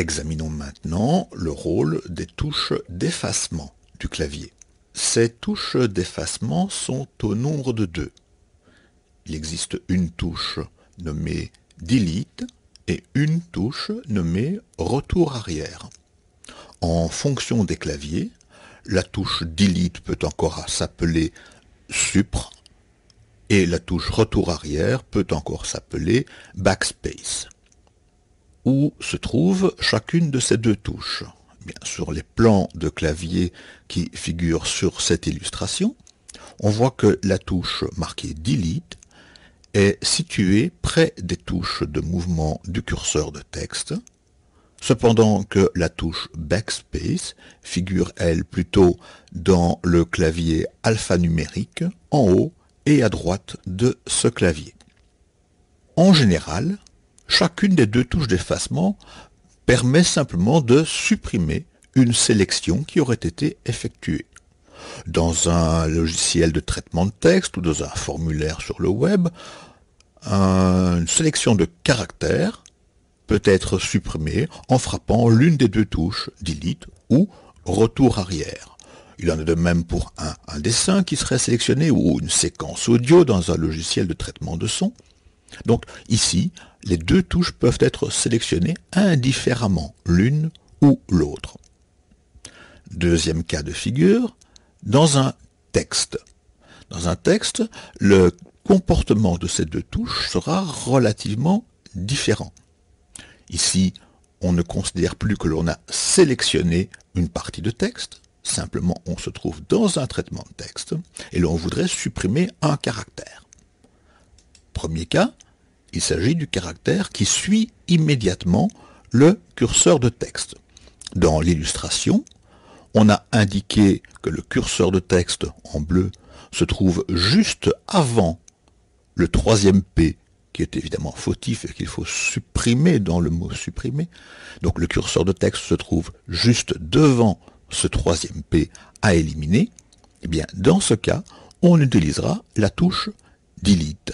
Examinons maintenant le rôle des touches d'effacement du clavier. Ces touches d'effacement sont au nombre de deux. Il existe une touche nommée Delete et une touche nommée Retour arrière. En fonction des claviers, la touche Delete peut encore s'appeler Supre et la touche Retour arrière peut encore s'appeler Backspace où se trouve chacune de ces deux touches. Bien, sur les plans de clavier qui figurent sur cette illustration, on voit que la touche marquée Delete est située près des touches de mouvement du curseur de texte, cependant que la touche Backspace figure, elle, plutôt dans le clavier alphanumérique en haut et à droite de ce clavier. En général, Chacune des deux touches d'effacement permet simplement de supprimer une sélection qui aurait été effectuée. Dans un logiciel de traitement de texte ou dans un formulaire sur le web, une sélection de caractères peut être supprimée en frappant l'une des deux touches Delete ou Retour arrière. Il en est de même pour un, un dessin qui serait sélectionné ou une séquence audio dans un logiciel de traitement de son. Donc ici, les deux touches peuvent être sélectionnées indifféremment, l'une ou l'autre. Deuxième cas de figure, dans un texte. Dans un texte, le comportement de ces deux touches sera relativement différent. Ici, on ne considère plus que l'on a sélectionné une partie de texte, simplement on se trouve dans un traitement de texte et l'on voudrait supprimer un caractère. Premier cas, il s'agit du caractère qui suit immédiatement le curseur de texte. Dans l'illustration, on a indiqué que le curseur de texte en bleu se trouve juste avant le troisième P, qui est évidemment fautif et qu'il faut supprimer dans le mot supprimer. Donc le curseur de texte se trouve juste devant ce troisième P à éliminer. Eh bien, dans ce cas, on utilisera la touche Delete.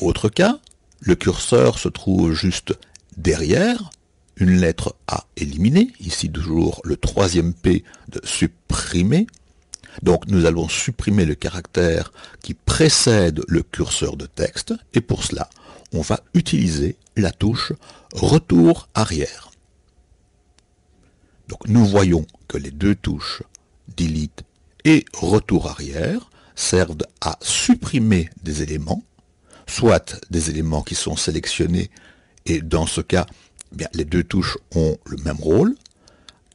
Autre cas, le curseur se trouve juste derrière une lettre à éliminer, ici toujours le troisième P de supprimer. Donc nous allons supprimer le caractère qui précède le curseur de texte et pour cela on va utiliser la touche retour arrière. Donc nous voyons que les deux touches delete et retour arrière servent à supprimer des éléments soit des éléments qui sont sélectionnés, et dans ce cas, eh les deux touches ont le même rôle.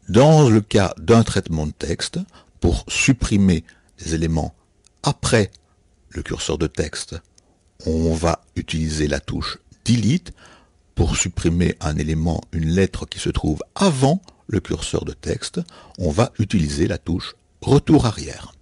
Dans le cas d'un traitement de texte, pour supprimer des éléments après le curseur de texte, on va utiliser la touche Delete pour supprimer un élément, une lettre qui se trouve avant le curseur de texte, on va utiliser la touche Retour arrière.